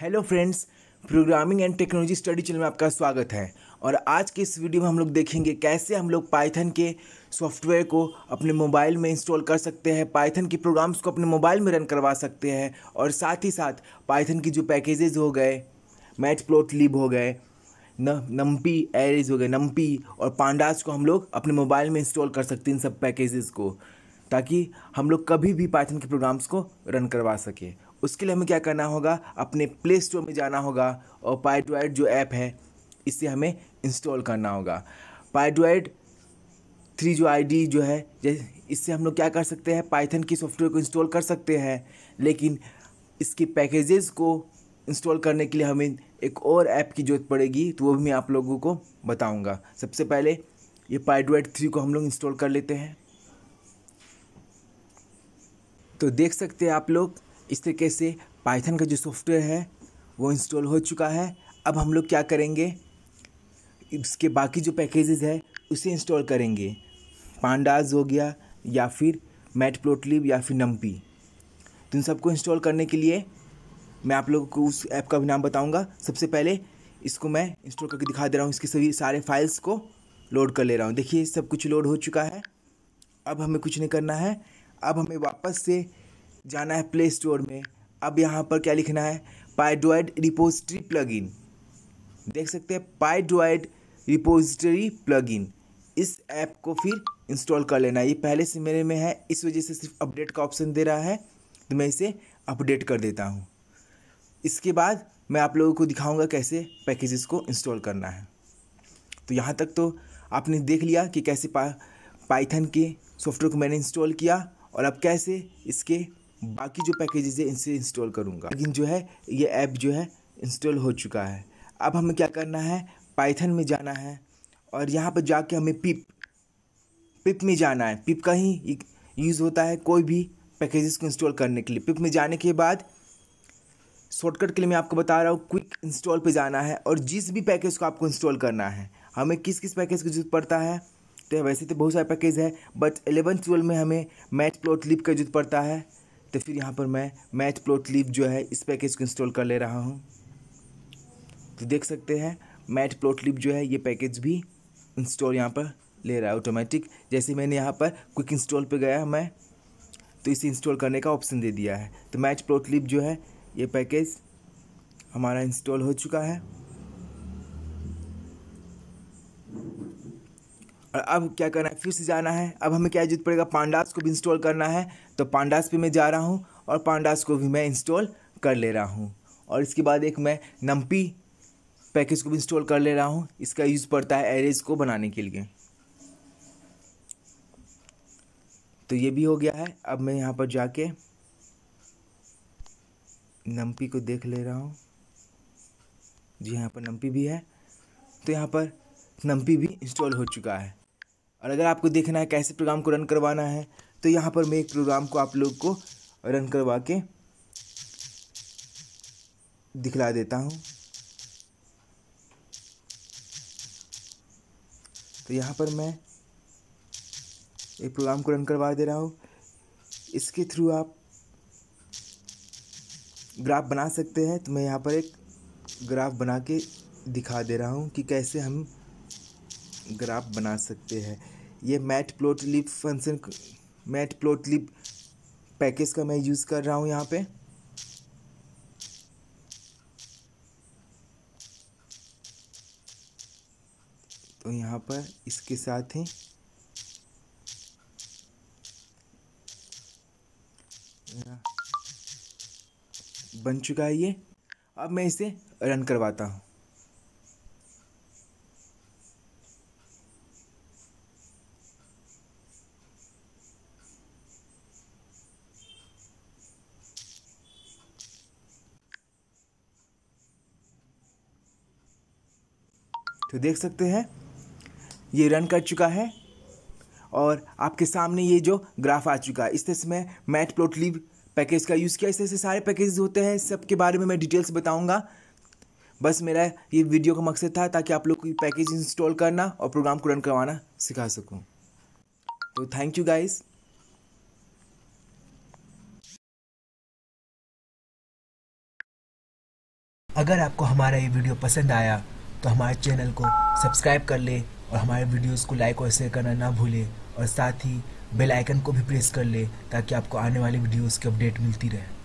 hello friends programming and technology study channel में आपका स्वागत है और आज के इस वीडियो में हम लोग देखेंगे कैसे हम लोग पाइथन के सॉफ्टवेयर को अपने मोबाइल में इंस्टॉल कर सकते हैं पाइथन के प्रोग्राम्स को अपने मोबाइल में रन करवा सकते हैं और साथ ही साथ पाइथन की जो पैकेजेज हो गए मैच प्लॉट लिब हो गए न नम्पी एरेज हो गए नम्पी और पांडास को हम लोग अपने मोबाइल में इंस्टॉल कर सकते हैं इन सब पैकेजेस को ताकि हम लोग कभी भी पाइथन के प्रोग्राम्स को रन करवा सकें उसके लिए हमें क्या करना होगा अपने प्ले स्टोर में जाना होगा और पाइडवाइड जो ऐप है इसे हमें इंस्टॉल करना होगा पाइडवाइड थ्री जो आईडी जो है इससे हम लोग क्या कर सकते हैं पाइथन की सॉफ्टवेयर को इंस्टॉल कर सकते हैं लेकिन इसके पैकेजेस को इंस्टॉल करने के लिए हमें एक और ऐप की ज़रूरत पड़ेगी तो वो भी मैं आप लोगों को बताऊंगा सबसे पहले ये पाइडवाइड थ्री को हम लोग इंस्टॉल कर लेते हैं तो देख सकते हैं आप लोग इस तरीके से पाइथन का जो सॉफ्टवेयर है वो इंस्टॉल हो चुका है अब हम लोग क्या करेंगे इसके बाकी जो पैकेजेस है उसे इंस्टॉल करेंगे पांडाज हो गया या फिर मैट प्लोटलिप या फिर नम्पी तो इन सबको इंस्टॉल करने के लिए मैं आप लोगों को उस ऐप का भी नाम बताऊंगा सबसे पहले इसको मैं इंस्टॉल करके दिखा दे रहा हूँ इसके सभी सारे फाइल्स को लोड कर ले रहा हूँ देखिए सब कुछ लोड हो चुका है अब हमें कुछ नहीं करना है अब हमें वापस से जाना है प्ले स्टोर में अब यहाँ पर क्या लिखना है पाइड्रॉइड रिपोजिटरी प्लगइन देख सकते हैं पाइड्रॉइड रिपोजिटरी प्लगइन इस ऐप को फिर इंस्टॉल कर लेना ये पहले से मेरे में है इस वजह से सिर्फ अपडेट का ऑप्शन दे रहा है तो मैं इसे अपडेट कर देता हूँ इसके बाद मैं आप लोगों को दिखाऊंगा कैसे पैकेजेस को इंस्टॉल करना है तो यहाँ तक तो आपने देख लिया कि कैसे पा पाइथन के सॉफ्टवेयर को मैंने इंस्टॉल किया और अब कैसे इसके बाकी जो पैकेजेस है इनसे इंस्टॉल करूँगा लेकिन जो है ये ऐप जो है इंस्टॉल हो चुका है अब हमें क्या करना है पाइथन में जाना है और यहाँ पर जाके हमें पिप पिप में जाना है पिप का ही यूज़ होता है कोई भी पैकेजेस को इंस्टॉल करने के लिए पिप में जाने के बाद शॉर्टकट के लिए मैं आपको बता रहा हूँ क्विक इंस्टॉल पे जाना है और जिस भी पैकेज को आपको इंस्टॉल करना है हमें किस किस पैकेज की जरूरत पड़ता है तो वैसे तो बहुत सारे पैकेज है बट एलेवन ट्वेल्व में हमें मैट प्लॉट लिप का जरूरत पड़ता है तो फिर यहाँ पर मैं मैथ प्लॉट लिव जो है इस पैकेज को इंस्टॉल कर ले रहा हूँ तो देख सकते हैं मैट प्लॉट लिप जो है ये पैकेज भी इंस्टॉल यहाँ पर ले रहा है ऑटोमेटिक जैसे मैंने यहाँ पर क्विक इंस्टॉल पे गया मैं तो इसे इंस्टॉल करने का ऑप्शन दे दिया है तो मैथ प्लॉट लिप जो है ये पैकेज हमारा इंस्टॉल हो चुका है और अब क्या करना है फिर से जाना है अब हमें क्या जरूरत पड़ेगा पांडास को भी इंस्टॉल करना है तो पांडास पे मैं जा रहा हूँ और पांडास को भी मैं इंस्टॉल कर ले रहा हूँ और इसके बाद एक मैं नम्पी पैकेज को भी इंस्टॉल कर ले रहा हूँ इसका यूज़ पड़ता है एरेज को बनाने के लिए तो ये भी हो गया है अब मैं यहाँ पर जाके नम्पी को देख ले रहा हूँ जी हाँ, यहाँ पर नम्पी भी है तो यहाँ पर नम्पी भी इंस्टॉल हो चुका है और अगर आपको देखना है कैसे प्रोग्राम को रन करवाना है तो यहाँ पर मैं एक प्रोग्राम को आप लोग को रन करवा के दिखला देता हूँ तो यहाँ पर मैं एक प्रोग्राम को रन करवा दे रहा हूँ इसके थ्रू आप ग्राफ बना सकते हैं तो मैं यहाँ पर एक ग्राफ बना के दिखा दे रहा हूँ कि कैसे हम ग्राफ बना सकते हैं ये matplotlib function matplotlib package का मैं यूज़ कर रहा हूँ यहाँ पे तो यहाँ पर इसके साथ ही बन चुका है ये अब मैं इसे रन करवाता हूँ तो देख सकते हैं ये रन कर चुका है और आपके सामने ये जो ग्राफ आ चुका है इस तरह से मैं मैट प्लोटलीव पैकेज का यूज़ किया इस तरह से सारे पैकेज होते हैं सब के बारे में मैं डिटेल्स बताऊँगा बस मेरा ये वीडियो का मकसद था ताकि आप लोग को पैकेज इंस्टॉल करना और प्रोग्राम को रन करवाना सिखा सकूँ तो थैंक यू गाइज़ अगर आपको हमारा ये वीडियो पसंद आया तो हमारे चैनल को सब्सक्राइब कर ले और हमारे वीडियोस को लाइक और शेयर करना ना भूले और साथ ही बेल आइकन को भी प्रेस कर ले ताकि आपको आने वाली वीडियोस की अपडेट मिलती रहे